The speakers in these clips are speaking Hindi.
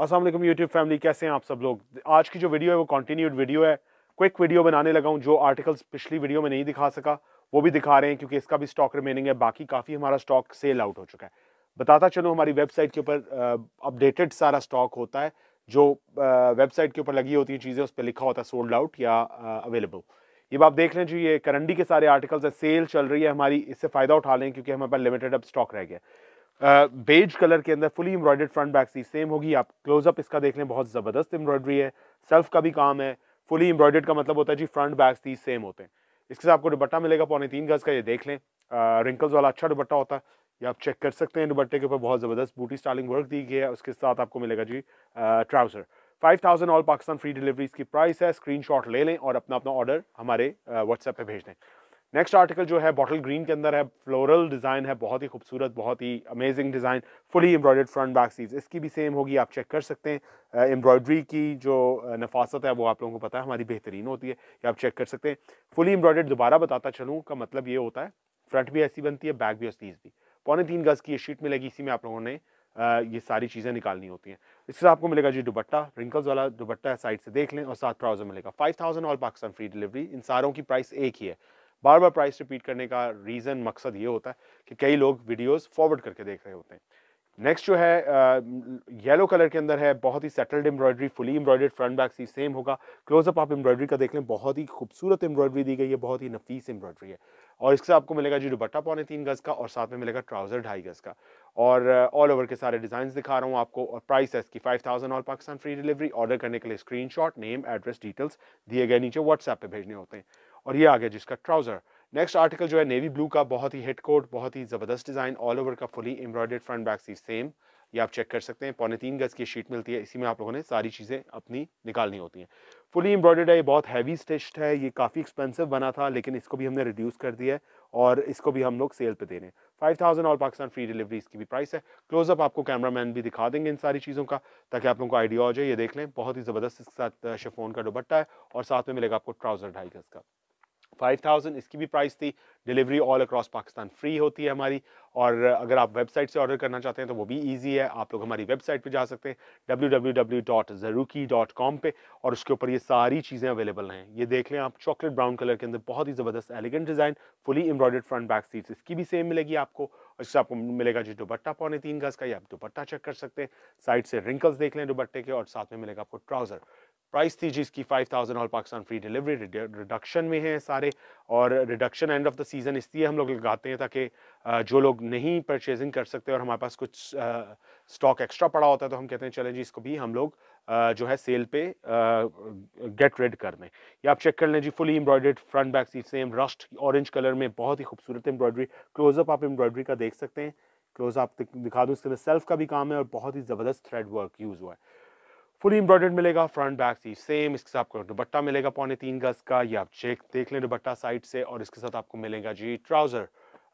असल यूट्यूब फैमिली कैसे हैं आप सब लोग आज की जो वीडियो है वो कॉन्टीन्यूड वीडियो है क्विक वीडियो बनाने लगा हूँ जो आर्टिकल्स पिछली वीडियो में नहीं दिखा सका वो भी दिखा रहे हैं क्योंकि इसका भी स्टॉक रिमेनिंग है बाकी काफ़ी हमारा स्टॉक सेल आउट हो चुका है बताता चलो हमारी वेबसाइट के ऊपर अपडेटेड सारा स्टॉक होता है जो वेबसाइट के ऊपर लगी होती है चीज़ें उस पर लिखा होता है सोल्ड आउट या अवेलेबल ये आप देख लें जो ये करंडी के सारे आर्टिकल्स है सेल चल रही है हमारी इससे फ़ायदा उठा लें क्योंकि हमारे पास लिमिटेड अब स्टॉक रह गया बेज कलर के अंदर फुली एम्ब्रॉयडर्ड फ्रंट बैक सी सेम होगी आप क्लोजअप इसका देख लें बहुत ज़बरदस्त एम्ब्रॉयडरी है सेल्फ का भी काम है फुली एम्ब्रॉयडर्ड का मतलब होता है जी फ्रंट बैक सी सेम होते हैं इसके साथ आपको दुपट्टा मिलेगा पौने तीन गज़ का ये देख लें रिंकल्स वाला अच्छा दुपट्टा होता है ये आप चेक कर सकते हैं दुपट्टे के ऊपर बहुत ज़बरदस्त बूटी स्टाइलिंग वर्क दी गई है उसके साथ आपको मिलेगा जी trouser five thousand all Pakistan free delivery की प्राइस है स्क्रीनशॉट ले लें और अपना अपना ऑर्डर हमारे व्हाट्सएप पे भेज दें नेक्स्ट आर्टिकल जो है बॉटल ग्रीन के अंदर है फ्लोरल डिज़ाइन है बहुत ही खूबसूरत बहुत ही amazing design fully embroidered front back seize इसकी भी सेम होगी आप चेक कर सकते हैं एम्ब्रॉयड्री की जो नफासत है वो आप लोगों को पता है हमारी बेहतरीन होती है ये आप चेक कर सकते हैं फुली एम्ब्रॉयड दोबारा बताता चलूँ का मतलब ये होता है फ्रंट भी ऐसी बनती है बैक भी ऐसी भी पौने तीन गज़ की ये शीट मिलेगी इसी में आप लोगों ने ये सारी चीज़ें निकालनी होती हैं इससे आपको मिलेगा जी दुबट्टा रिंकल्स वाला दुबट्टा साइड से देख लें और साथ ट्राउज़र मिलेगा five thousand all Pakistan free delivery इन सारों की प्राइस एक ही है बार बार प्राइस रिपीट करने का रीज़न मकसद ये होता है कि कई लोग वीडियोस फॉरवर्ड करके देख रहे होते हैं नेक्स्ट जो है येलो कलर के अंदर है बहुत ही settled embroidery fully embroidered front back सी सेम होगा क्लोजअप आप एम्ब्रॉयडरी का देख लें बहुत ही खूबसूरत एम्ब्रॉयडरी दी गई है बहुत ही नफीस एम्ब्रॉयडरी है और इसके साथ आपको मिलेगा जी दुबट्टा पौने तीन गज़ का और साथ में मिलेगा ट्राउज़र ढाई गज़ का और ऑल ओवर के सारे डिज़ाइन दिखा रहा हूँ आपको और प्राइस है इसकी five thousand all Pakistan free delivery order करने के लिए स्क्रीन नेम एड्रेस डिटेल्स दिए गए नीचे व्हाट्सएप पर भेजने होते हैं और ये आ गया जिसका ट्राउज़र नेक्स्ट आर्टिकल जो है नेवी ब्लू का बहुत ही हिट कोट बहुत ही ज़बरदस्त डिज़ाइन ऑल ओवर का फुली एम्ब्रॉयडर्ड फ्रंट बैक सी सेम ये आप चेक कर सकते हैं पौने तीन गज़ की शीट मिलती है इसी में आप लोगों ने सारी चीज़ें अपनी निकालनी होती हैं फुली एम्ब्रॉयडर्ड है ये बहुत हैवी स्टिच्ड है ये काफ़ी एक्सपेंसिव बना था लेकिन इसको भी हमने रिड्यूस कर दिया है और इसको भी हम लोग सेल पे दे रहे हैं five thousand all Pakistan free delivery इसकी भी प्राइस है क्लोजअप आपको कैमरा मैन भी दिखा देंगे इन सारी चीज़ों का ताकि आप लोगों को आइडिया हो जाए ये देख लें बहुत ही ज़बरदस्त इसके साथ शेफोन का दुबट्टा है और साथ में मिलेगा आपको ट्राउज़र ढाई गज़ का 5000 इसकी भी प्राइस थी delivery all across Pakistan free होती है हमारी और अगर आप वेबसाइट से ऑर्डर करना चाहते हैं तो वो भी ईजी है आप लोग हमारी वेबसाइट पे जा सकते हैं कॉम पे और उसके ऊपर ये सारी चीज़ें अवेलेबल हैं ये देख लें आप चॉकलेट ब्राउन कलर के अंदर बहुत ही ज़बरदस्त elegant design fully embroidered front back सीट्स इसकी भी सेम मिलेगी आपको और इससे आपको मिलेगा जी दुपट्टा पौने तीन गज का ये आप दुपट्टा चेक कर सकते हैं साइड से रिंकल्स देख लें दुपट्टे के और साथ में मिलेगा आपको ट्राउज़र प्राइस थी जिसकी thousand all Pakistan free delivery reduction में है सारे और reduction end of the season इसलिए हम लोग लगाते हैं ताकि जो लोग नहीं परचेजिंग कर सकते और हमारे पास कुछ स्टॉक एक्स्ट्रा पड़ा होता है तो हम कहते हैं चलें जी इसको भी हम लोग जो है सेल पे गेट रेड कर दें या आप चेक कर लें जी fully embroidered front back seat same rust orange colour में बहुत ही खूबसूरत एम्ब्रॉयडरी क्लोजअप आप एम्ब्रॉयडरी का देख सकते हैं क्लोज आप दिखा दूँ इसके अंदर सेल्फ का भी काम है और बहुत ही ज़बरदस्त थ्रेड वर्क यूज़ हुआ है फुली एम्ब्रॉयडर्ड मिलेगा फ्रंट बैक सीट सेम इसके साथ आपको दुपट्टा मिलेगा पौने तीन गज का ये आप चेक देख लें दुपट्टा साइड से और इसके साथ आपको मिलेगा जी ट्राउज़र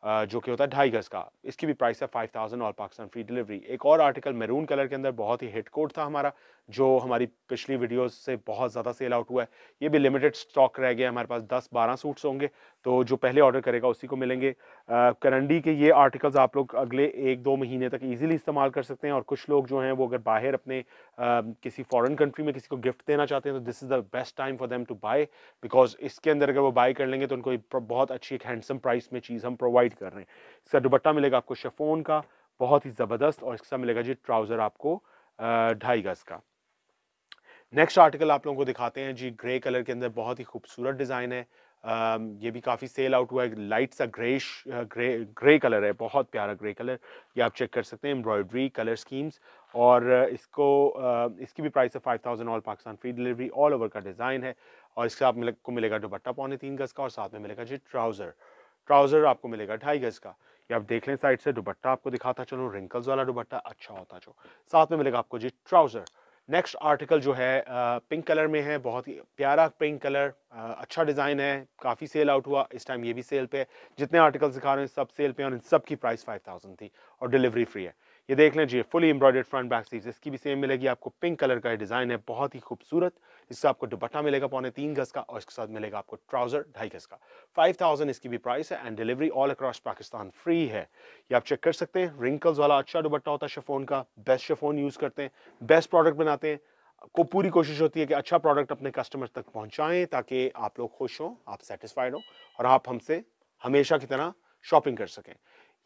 जो कि होता है ढाई गज़ का इसकी भी प्राइस है फाइव थाउजेंड और पाकिस्तान फ्री डिलीवरी एक और आर्टिकल मेरून कलर के अंदर बहुत ही हिट कोड था हमारा जो हमारी पिछली वीडियोस से बहुत ज़्यादा सेल आउट हुआ है ये भी लिमिटेड स्टॉक रह गया हमारे पास दस बारह सूट्स होंगे तो जो पहले ऑर्डर करेगा उसी को मिलेंगे करंडी के ये आर्टिकल्स आप लोग अगले एक दो महीने तक इजीली इस्तेमाल कर सकते हैं और कुछ लोग जो हैं वो अगर बाहर अपने आ, किसी फॉरेन कंट्री में किसी को गिफ्ट देना चाहते हैं तो this is the best time for them to buy because इसके अंदर अगर वो बाय कर लेंगे तो उनको बहुत अच्छी एक हैंडसम प्राइस में चीज़ हम प्रोवाइड कर रहे हैं इसका दुपट्टा मिलेगा आपको शेफोन का बहुत ही ज़बरदस्त और इसका मिलेगा जी ट्राउज़र आपको ढाई गज़ का नेक्स्ट आर्टिकल आप लोगों को दिखाते हैं जी ग्रे कलर के अंदर बहुत ही खूबसूरत डिज़ाइन है Um, ये भी काफ़ी सेल आउट हुआ है लाइट सा ग्रेश ग्रे ग्रे कलर है बहुत प्यारा ग्रे कलर ये आप चेक कर सकते हैं एम्ब्रॉयडरी कलर स्कीम्स और uh, इसको uh, इसकी भी प्राइस है five thousand all Pakistan free delivery all over का डिज़ाइन है और इसके आप मिले, को मिलेगा दुपट्टा पौने तीन गज़ का और साथ में मिलेगा जी ट्राउज़र ट्राउज़र आपको मिलेगा ढाई गज़ का ये आप देख लें साइड से दुपट्टा आपको दिखाता चलो रिंकल्स वाला दुपट्टा अच्छा होता जो साथ में मिलेगा आपको जी ट्राउज़र नेक्स्ट आर्टिकल जो है पिंक कलर में है बहुत ही प्यारा पिंक कलर अच्छा डिज़ाइन है काफ़ी सेल आउट हुआ इस टाइम ये भी सेल पे है जितने आर्टिकल्स दिखा रहे हैं सब सेल पे और इन सब की प्राइस 5000 थी और डिलीवरी फ्री है ये देख लें जी fully embroidered front back seize इसकी भी सेम मिलेगी आपको पिंक कलर का डिज़ाइन है बहुत ही खूबसूरत इससे आपको दुपट्टा मिलेगा पौने तीन गज का और इसके साथ मिलेगा आपको ट्राउजर ढाई गज का फाइव थाउजेंड इसकी भी प्राइस है and delivery all across Pakistan free है ये आप चेक कर सकते हैं रिंकल्स वाला अच्छा दुपट्टा होता है शेफोन का बेस्ट शेफोन यूज़ करते हैं बेस्ट प्रोडक्ट बनाते बनाते हैं को पूरी कोशिश होती है कि अच्छा प्रोडक्ट अपने कस्टमर तक पहुंचाएं ताकि आप लोग खुश हों आप सेटिस्फाइड हों और आप हमसे हमेशा की तरह शॉपिंग कर सकें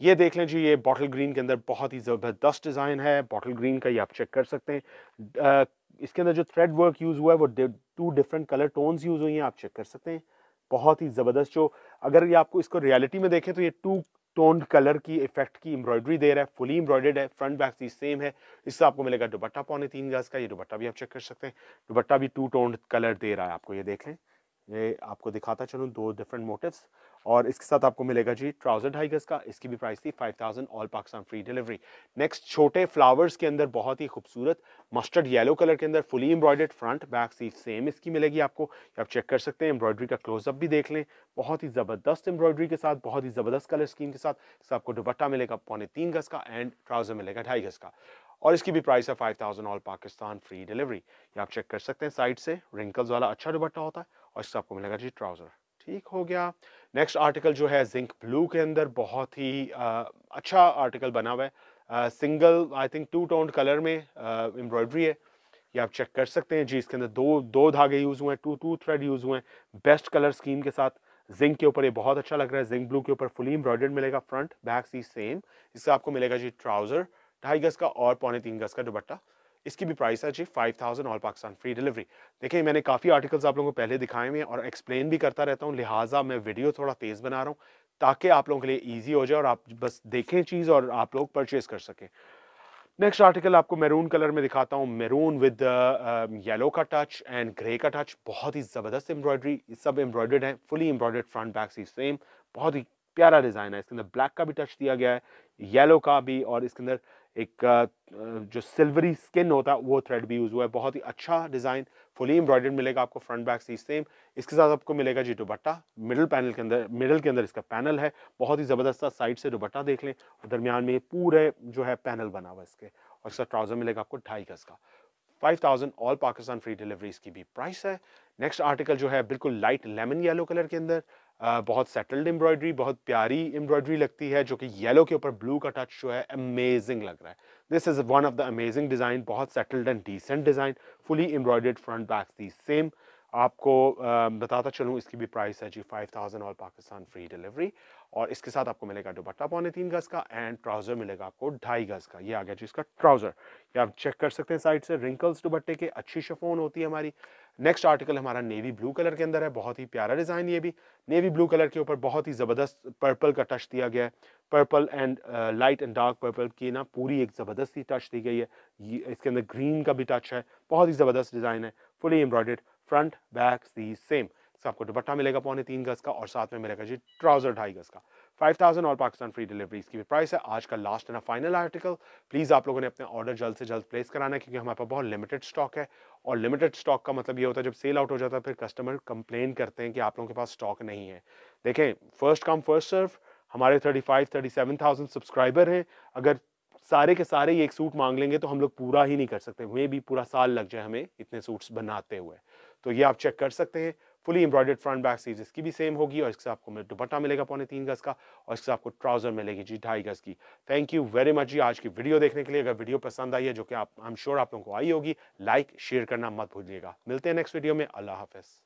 ये देख लें जी ये बॉटल ग्रीन के अंदर बहुत ही ज़बरदस्त डिज़ाइन है बॉटल ग्रीन का ये आप चेक कर सकते हैं इसके अंदर जो थ्रेड वर्क यूज़ हुआ है वो two different colour tones use हुई हैं आप चेक कर सकते हैं बहुत ही ज़बरदस्त जो अगर ये आपको इसको रियलिटी में देखें तो ये टू टोन्ड कलर की इफेक्ट की एम्ब्रॉयडरी दे रहा है फुली एम्ब्रॉयडेड है फ्रंट बैक चीज सेम है इससे आपको मिलेगा दुबट्टा पौने तीन गज का ये दुबट्टा भी आप चेक कर सकते हैं दुबट्टा भी टू टोन्ड कलर दे रहा है आपको ये देख लें ये आपको दिखाता चलूँ दो डिफरेंट मोटिव्स और इसके साथ आपको मिलेगा जी ट्राउजर ढाई गज का इसकी भी प्राइस थी 5000 all Pakistan free delivery next छोटे फ्लावर्स के अंदर बहुत ही खूबसूरत मस्टर्ड येलो कलर के अंदर fully embroidered front back seat same इसकी मिलेगी आपको आप चेक कर सकते हैं एम्ब्रॉयडरी का क्लोजअप भी देख लें बहुत ही ज़बरदस्त एम्ब्रॉयडरी के साथ बहुत ही ज़बरदस्त कलर स्कीम के साथ इसका आपको दुपट्टा मिलेगा पौने तीन गज का एंड ट्राउजर मिलेगा ढाई गज का और इसकी भी प्राइस है thousand all Pakistan free delivery ये आप चेक कर सकते हैं साइड से रिंकल्स वाला अच्छा दुपट्टा होता है और इससे आपको मिलेगा जी ट्राउज़र ठीक हो गया नेक्स्ट आर्टिकल जो है जिंक ब्लू के अंदर बहुत ही आ, अच्छा आर्टिकल बना हुआ है single I think two tone colour में एम्ब्रॉयडरी है ये आप चेक कर सकते हैं जी इसके अंदर दो दो धागे यूज़ हुए हैं टू टू थ्रेड यूज़ हुए हैं बेस्ट कलर स्कीम के साथ जिंक के ऊपर ये बहुत अच्छा लग रहा है जिंक ब्लू के ऊपर फुली एम्ब्रॉयडर्ड मिलेगा फ्रंट बैक सी सेम इससे आपको मिलेगा जी ट्राउज़र ढाई गज का और पौने तीन गज का दुपट्टा इसकी भी प्राइस है जी five thousand all Pakistan free delivery देखिए मैंने काफ़ी आर्टिकल्स आप लोगों को पहले दिखाए हुए हैं और एक्सप्लेन भी करता रहता हूँ लिहाजा मैं वीडियो थोड़ा तेज़ बना रहा हूँ ताकि आप लोगों के लिए ईजी हो जाए और आप बस देखें चीज़ और आप लोग परचेज़ कर सकें नेक्स्ट आर्टिकल आपको मैरून कलर में दिखाता हूँ मैरून विद येलो का टच एंड ग्रे का टच बहुत ही ज़बरदस्त एम्ब्रॉयडरी सब एम्ब्रॉयडर्ड है फुली एम्ब्रॉयडर्ड फ्रंट बैक सी सेम बहुत ही प्यारा डिज़ाइन है इसके अंदर ब्लैक का भी टच दिया गया है येलो का भी और इसके अंदर एक जो सिल्वरी स्किन होता है वो थ्रेड भी यूज़ हुआ है बहुत ही अच्छा डिज़ाइन फुली एम्ब्रॉयडर्ड मिलेगा आपको फ्रंट बैक सी सेम इसके साथ आपको मिलेगा जी दुबट्टा मिडल पैनल के अंदर मिडल के अंदर इसका पैनल है बहुत ही ज़बरदस्त साइड से दुबट्टा देख लें और दरमियान में पूरे जो है पैनल बना हुआ इसके और इसका ट्राउज़र मिलेगा आपको ढाई गज़ का thousand all Pakistan free delivery की भी प्राइस है नेक्स्ट आर्टिकल जो है बिल्कुल लाइट लेमन येलो कलर के अंदर बहुत सेटल्ड एम्ब्रॉयडरी बहुत प्यारी एम्ब्रॉयडरी लगती है जो कि येलो के ऊपर ब्लू का टच जो है अमेजिंग लग रहा है this is one of the amazing design बहुत settled and decent design fully embroidered front back the same आपको बताता चलूँ इसकी भी प्राइस है जी five thousand all Pakistan free delivery और इसके साथ आपको मिलेगा दुपट्टा पौने तीन गज़ का एंड ट्राउज़र मिलेगा आपको ढाई गज़ का ये आ गया जी इसका ट्राउज़र ये आप चेक कर सकते हैं साइड से रिंकल्स दुपट्टे के अच्छी शफोन होती है हमारी नेक्स्ट आर्टिकल हमारा नेवी ब्लू कलर के अंदर है बहुत ही प्यारा डिज़ाइन ये भी नेवी ब्लू कलर के ऊपर बहुत ही ज़बरदस्त पर्पल का टच दिया गया है purple and light and dark purple की ना पूरी एक ज़बरदस्त ही टच दी गई है इसके अंदर ग्रीन का भी टच है बहुत ही ज़बरदस्त डिज़ाइन है फुली एम्ब्रॉयडेड फ्रंट बैक सी सेम आपको दुपट्टा मिलेगा पौने तीन गज का और साथ में मिलेगा जी ट्राउज़र ढाई गज का फाइव थाउजेंड और पाकिस्तान फ्री डिलीवरीज की भी प्राइस है आज का last and final article please आप लोगों ने अपने ऑर्डर जल्द से जल्द प्लेस कराना है क्योंकि हमारे पास बहुत लिमिटेड स्टॉक है और लिमिटेड स्टॉक का मतलब ये होता है जब सेल आउट हो जाता है फिर कस्टमर कंप्लेन करते हैं कि आप लोगों के पास स्टॉक नहीं है देखें फर्स्ट कम फर्स्ट सर्व हमारे thirty five thirty seven thousand subscriber हैं अगर सारे के सारे ये एक सूट मांग लेंगे तो हम लोग पूरा ही नहीं कर सकते मे भी पूरा साल लग जाए हमें इतने सूट्स बनाते हुए तो ये आप चेक कर सकते हैं fully embroidered front back seize इसकी भी सेम होगी और इसके आपको दुपट्टा मिलेगा पौने तीन गज का और इसके आपको ट्राउजर मिलेगी जी ढाई गज की थैंक यू वेरी मच जी आज की वीडियो देखने के लिए अगर वीडियो पसंद आई है जो कि आप आई एम श्योर आप लोगों को आई होगी लाइक शेयर करना मत भूलिएगा मिलते हैं नेक्स्ट वीडियो में अल्लाह हाफिज़